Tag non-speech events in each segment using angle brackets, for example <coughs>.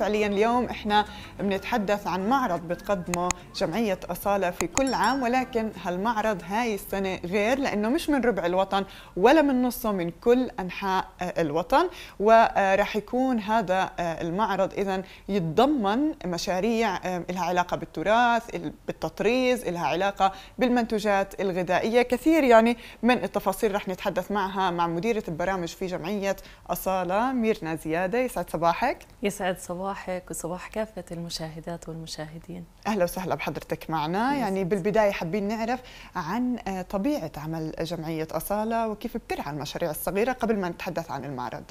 فعليا اليوم احنا بنتحدث عن معرض بتقدمه جمعية أصالة في كل عام ولكن هالمعرض هاي السنة غير لأنه مش من ربع الوطن ولا من نصه من كل أنحاء الوطن ورح يكون هذا المعرض إذا يتضمن مشاريع لها علاقة بالتراث بالتطريز لها علاقة بالمنتوجات الغذائية كثير يعني من التفاصيل رح نتحدث معها مع مديرة البرامج في جمعية أصالة ميرنا زيادة يسعد صباحك يسعد صباحك صباحك وصباح كافة المشاهدات والمشاهدين أهلا وسهلا بحضرتك معنا يعني بالبداية حابين نعرف عن آه، طبيعة عمل جمعية أصالة وكيف بترعى المشاريع الصغيرة قبل ما نتحدث عن المعرض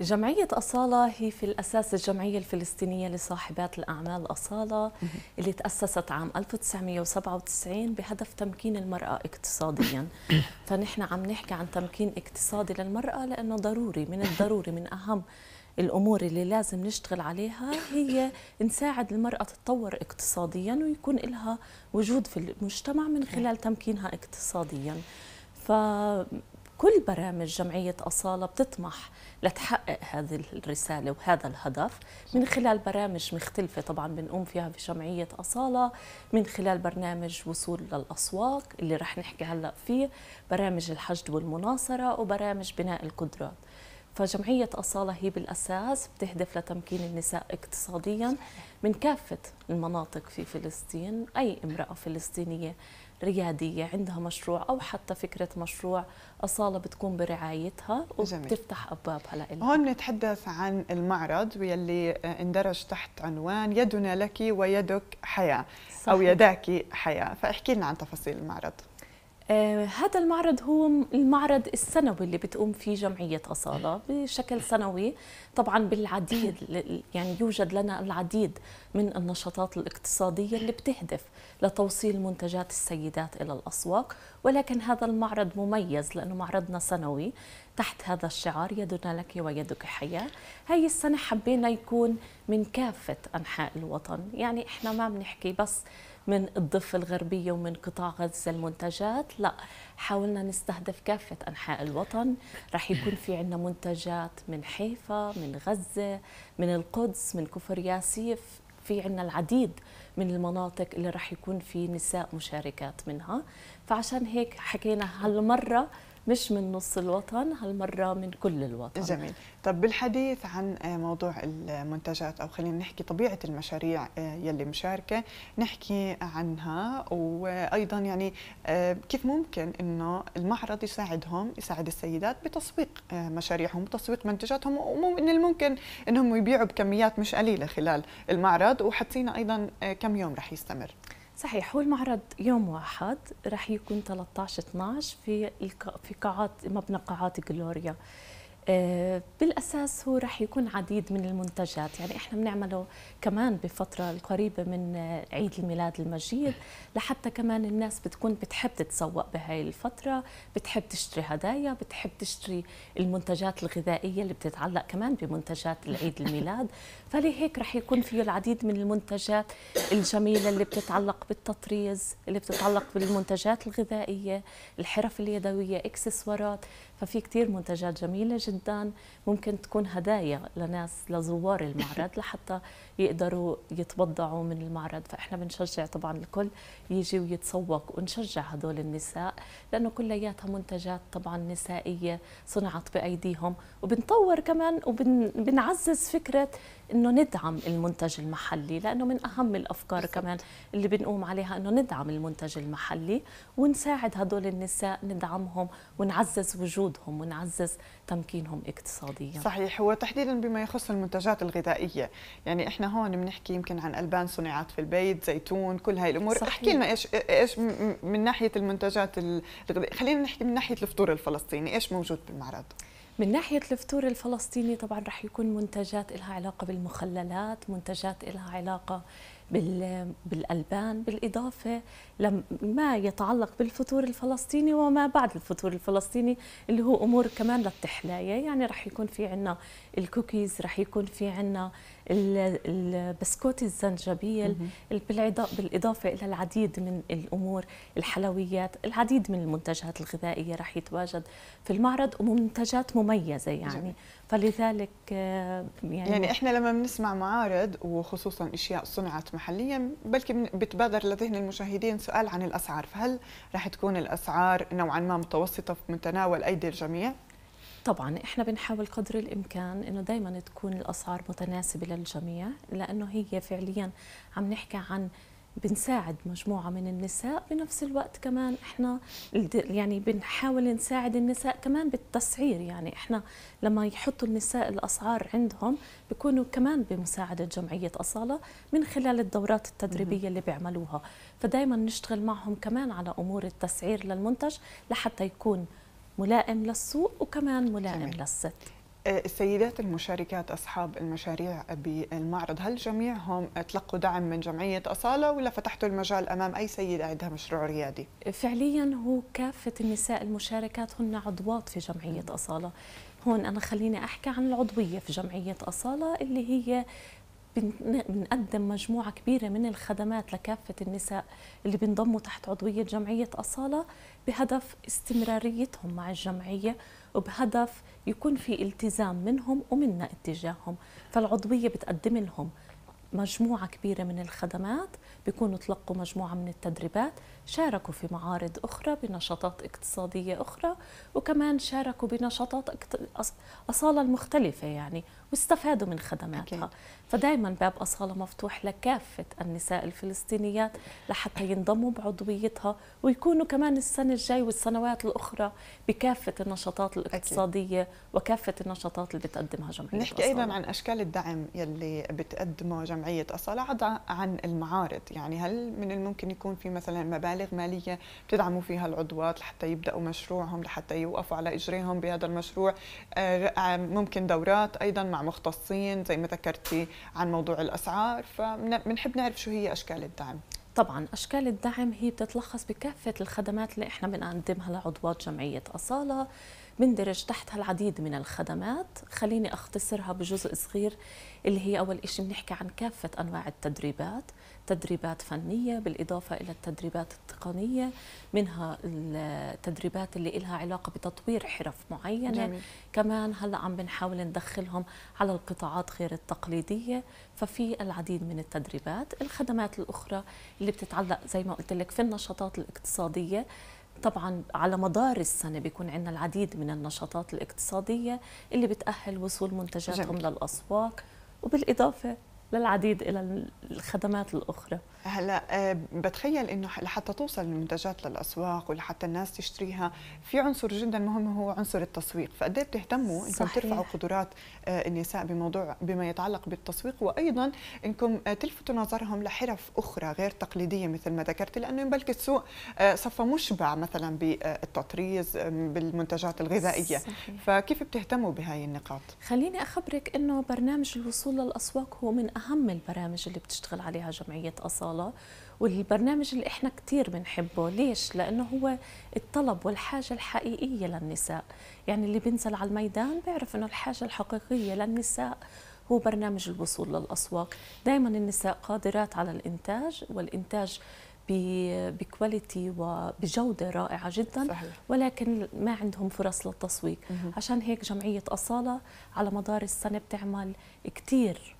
جمعية أصالة هي في الأساس الجمعية الفلسطينية لصاحبات الأعمال أصالة اللي تأسست عام 1997 بهدف تمكين المرأة اقتصاديا <coughs> فنحن عم نحكي عن تمكين اقتصادي للمرأة لأنه ضروري من الضروري من أهم الامور اللي لازم نشتغل عليها هي نساعد المراه تتطور اقتصاديا ويكون لها وجود في المجتمع من خلال تمكينها اقتصاديا ف كل برامج جمعيه اصاله بتطمح لتحقق هذه الرساله وهذا الهدف من خلال برامج مختلفه طبعا بنقوم فيها في جمعيه اصاله من خلال برنامج وصول للاسواق اللي رح نحكي هلا فيه برامج الحشد والمناصره وبرامج بناء القدرات فجمعية أصالة هي بالأساس بتهدف لتمكين النساء اقتصاديا من كافة المناطق في فلسطين أي امرأة فلسطينية ريادية عندها مشروع أو حتى فكرة مشروع أصالة بتكون برعايتها وبتفتح أبوابها لإلها هون نتحدث عن المعرض واللي اندرج تحت عنوان يدنا لك ويدك حياة صحيح. أو يداك حياة فاحكي لنا عن تفاصيل المعرض آه، هذا المعرض هو المعرض السنوي اللي بتقوم فيه جمعية أصالة بشكل سنوي طبعا بالعديد <laughs> يعني يوجد لنا العديد من النشاطات الاقتصادية اللي بتهدف لتوصيل منتجات السيدات إلى الأسواق ولكن هذا المعرض مميز لأنه معرضنا سنوي تحت هذا الشعار يدنا لك ويدك حياة هاي السنة حبينا يكون من كافة أنحاء الوطن يعني إحنا ما بنحكي بس من الضفة الغربية ومن قطاع غزة المنتجات لا حاولنا نستهدف كافة أنحاء الوطن رح يكون في عندنا منتجات من حيفا من غزة من القدس من كفر ياسيف في عندنا العديد من المناطق اللي رح يكون في نساء مشاركات منها فعشان هيك حكينا هالمرة مش من نص الوطن هالمرة من كل الوطن جميل طب بالحديث عن آه، موضوع المنتجات أو خلينا نحكي طبيعة المشاريع آه، يلي مشاركة نحكي عنها وأيضا يعني آه، كيف ممكن أنه المعرض يساعدهم يساعد السيدات بتسويق مشاريعهم وتسويق منتجاتهم ومن الممكن أنهم يبيعوا بكميات مش قليلة خلال المعرض وحتينا أيضا كم يوم رح يستمر صحيح هو المعرض يوم واحد راح يكون 13 12 في في قاعات مبنى قاعات جلوريا آه، بالاساس هو راح يكون عديد من المنتجات يعني احنا بنعمله كمان بفتره القريبه من عيد الميلاد المجيد لحتى كمان الناس بتكون بتحب تتسوق بهاي الفتره بتحب تشتري هدايا بتحب تشتري المنتجات الغذائيه اللي بتتعلق كمان بمنتجات العيد الميلاد فلهيك راح يكون فيه العديد من المنتجات الجميله اللي بتتعلق بالتطريز اللي بتتعلق بالمنتجات الغذائيه الحرف اليدويه اكسسوارات ففي كثير منتجات جميله جدا جدا ممكن تكون هدايا لناس لزوار المعرض لحتى يقدروا يتبضعوا من المعرض فإحنا بنشجع طبعا الكل يجي ويتسوق ونشجع هدول النساء لأنه كلياتها منتجات طبعا نسائية صنعت بأيديهم وبنطور كمان وبنعزز فكرة انه ندعم المنتج المحلي لانه من اهم الافكار كمان اللي بنقوم عليها انه ندعم المنتج المحلي ونساعد هدول النساء ندعمهم ونعزز وجودهم ونعزز تمكينهم عنهم اقتصاديا صحيح هو تحديدا بما يخص المنتجات الغذائيه يعني احنا هون بنحكي يمكن عن البان صنعات في البيت زيتون كل هاي الامور صحيح. احكي لنا ايش ايش من ناحيه المنتجات الغذائيه خلينا نحكي من ناحيه الفطور الفلسطيني ايش موجود بالمعرض من ناحية الفطور الفلسطيني طبعا رح يكون منتجات لها علاقة بالمخللات منتجات لها علاقة بالألبان بالإضافة لما يتعلق بالفطور الفلسطيني وما بعد الفطور الفلسطيني اللي هو أمور كمان للتحلاية يعني رح يكون في عنا الكوكيز رح يكون في عنا البسكوت الزنجبيل بالإضافة إلى العديد من الأمور الحلويات العديد من المنتجات الغذائية رح يتواجد في المعرض ومنتجات مميزة يعني فلذلك آه، يعني, يعني احنا لما بنسمع معارض وخصوصا اشياء صنعت محليا بلكي بتبادر لذهن المشاهدين سؤال عن الاسعار فهل راح تكون الاسعار نوعا ما متوسطه في متناول ايدي الجميع طبعا احنا بنحاول قدر الامكان انه دائما تكون الاسعار متناسبه للجميع لانه هي فعليا عم نحكي عن بنساعد مجموعة من النساء بنفس الوقت كمان احنا يعني بنحاول نساعد النساء كمان بالتسعير يعني احنا لما يحطوا النساء الأسعار عندهم بيكونوا كمان بمساعدة جمعية أصالة من خلال الدورات التدريبية اللي بيعملوها فدايما نشتغل معهم كمان على أمور التسعير للمنتج لحتى يكون ملائم للسوق وكمان ملائم جميل. للست آه، السيدات المشاركات أصحاب المشاريع بالمعرض هل جميعهم تلقوا دعم من جمعية أصالة ولا فتحتوا المجال أمام أي سيدة عندها مشروع ريادي؟ فعليا هو كافة النساء المشاركات هن عضوات في جمعية أصالة هون أنا خليني أحكي عن العضوية في جمعية أصالة اللي هي بنقدم مجموعة كبيرة من الخدمات لكافة النساء اللي بينضموا تحت عضوية جمعية أصالة بهدف استمراريتهم مع الجمعية وبهدف يكون في التزام منهم ومنا اتجاههم فالعضوية بتقدم لهم مجموعة كبيرة من الخدمات بيكونوا تلقوا مجموعة من التدريبات شاركوا في معارض أخرى بنشاطات اقتصادية أخرى وكمان شاركوا بنشاطات أصالة المختلفة يعني واستفادوا من خدماتها أكيد. فدائما باب أصالة مفتوح لكافة النساء الفلسطينيات لحتى ينضموا بعضويتها ويكونوا كمان السنة الجاي والسنوات الأخرى بكافة النشاطات الاقتصادية وكافة النشاطات اللي بتقدمها جمعية أصالة نحكي أيضا عن أشكال الدعم يلي بتقدمه جمعية أصالة عن المعارض يعني هل من الممكن يكون في مثلا مبالغ مبالغ ماليه بتدعموا فيها العضوات لحتى يبداوا مشروعهم لحتى يوقفوا على اجريهم بهذا المشروع آه، آه، ممكن دورات ايضا مع مختصين زي ما ذكرتي عن موضوع الاسعار فبنحب نعرف شو هي اشكال الدعم طبعا اشكال الدعم هي بتتلخص بكافه الخدمات اللي احنا بنقدمها لعضوات جمعيه اصاله بندرج تحتها العديد من الخدمات خليني أختصرها بجزء صغير اللي هي أول إشي بنحكي عن كافة أنواع التدريبات تدريبات فنية بالإضافة إلى التدريبات التقنية منها التدريبات اللي إلها علاقة بتطوير حرف معينة جميل. كمان هلأ عم بنحاول ندخلهم على القطاعات غير التقليدية ففي العديد من التدريبات الخدمات الأخرى اللي بتتعلق زي ما قلت لك في النشاطات الاقتصادية طبعا على مدار السنة بيكون عندنا العديد من النشاطات الاقتصادية اللي بتأهل وصول منتجاتهم جميل. للأسواق وبالإضافة للعديد إلى الخدمات الأخرى هلا آه، بتخيل انه لحتى توصل المنتجات للاسواق ولحتى الناس تشتريها في عنصر جدا مهم هو عنصر التسويق فقد إيه بتهتموا انكم ترفعوا قدرات آه، النساء بموضوع بما يتعلق بالتسويق وايضا انكم آه، تلفتوا نظرهم لحرف اخرى غير تقليديه مثل ما ذكرت لانه بلكي السوق صفى مشبع مثلا بالتطريز بالمنتجات الغذائيه صحيح. فكيف بتهتموا بهاي النقاط خليني اخبرك انه برنامج الوصول للاسواق هو من اهم البرامج اللي بتشتغل عليها جمعيه اصاله الله والبرنامج اللي احنا كثير بنحبه ليش لانه هو الطلب والحاجه الحقيقيه للنساء يعني اللي بينزل على الميدان بيعرف انه الحاجه الحقيقيه للنساء هو برنامج الوصول للاسواق دائما النساء قادرات على الانتاج والانتاج بكواليتي وبجوده رائعه جدا صحيح. ولكن ما عندهم فرص للتسويق عشان هيك جمعيه اصاله على مدار السنه بتعمل كثير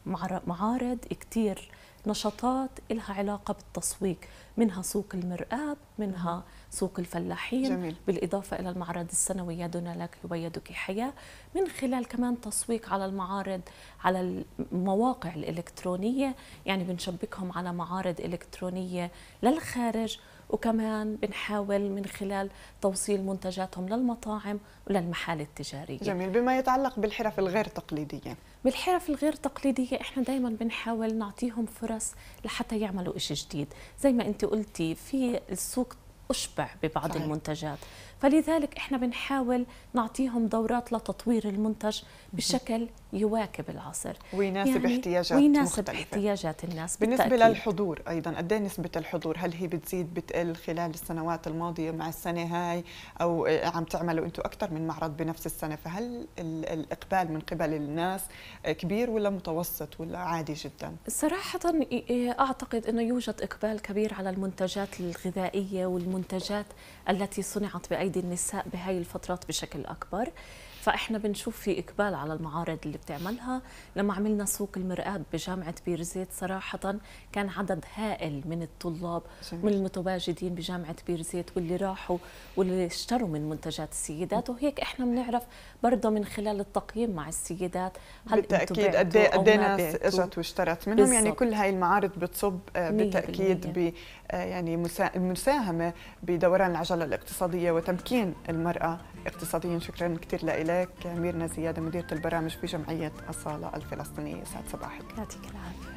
معارض كثير نشاطات لها علاقة بالتسويق منها سوق المرآب منها سوق الفلاحين جميل. بالإضافة إلى المعرض السنوي يدنا لك ويدك حياة من خلال كمان تسويق على المعارض على المواقع الإلكترونية يعني بنشبكهم على معارض إلكترونية للخارج وكمان بنحاول من خلال توصيل منتجاتهم للمطاعم وللمحال التجارية جميل بما يتعلق بالحرف الغير تقليدية بالحرف الغير تقليدية احنا دايما بنحاول نعطيهم فرص لحتى يعملوا إشي جديد زي ما انت قلتي في السوق أشبع ببعض صحيح. المنتجات فلذلك احنا بنحاول نعطيهم دورات لتطوير المنتج بشكل يواكب العصر ويناسب يعني احتياجات ويناسب مختلفة. احتياجات الناس بالنسبة بالتأكيد. للحضور أيضا قد إيه نسبة الحضور هل هي بتزيد بتقل خلال السنوات الماضية مع السنة هاي أو عم تعملوا أنتم أكثر من معرض بنفس السنة فهل الإقبال من قبل الناس كبير ولا متوسط ولا عادي جدا صراحة أعتقد أنه يوجد إقبال كبير على المنتجات الغذائية والمنتجات التي صنعت بأيدي النساء بهاي الفترات بشكل أكبر فاحنا بنشوف في اقبال على المعارض اللي بتعملها لما عملنا سوق المرآب بجامعه بيرزيت صراحه كان عدد هائل من الطلاب جميل. من المتواجدين بجامعه بيرزيت واللي راحوا واللي اشتروا من منتجات السيدات وهيك احنا بنعرف برضه من خلال التقييم مع السيدات هل بالتاكيد قد إيه- قد إيه ناس اجت واشترت منهم بالزبط. يعني كل هاي المعارض بتصب آه، بالتاكيد ب آه، يعني المساهمه بدوران العجله الاقتصاديه وتمكين المراه اقتصاديا شكرا كثير لك ميرنا زياده مديره البرامج في جمعيه الصاله الفلسطينيه سعد صباحك يعطيك العافيه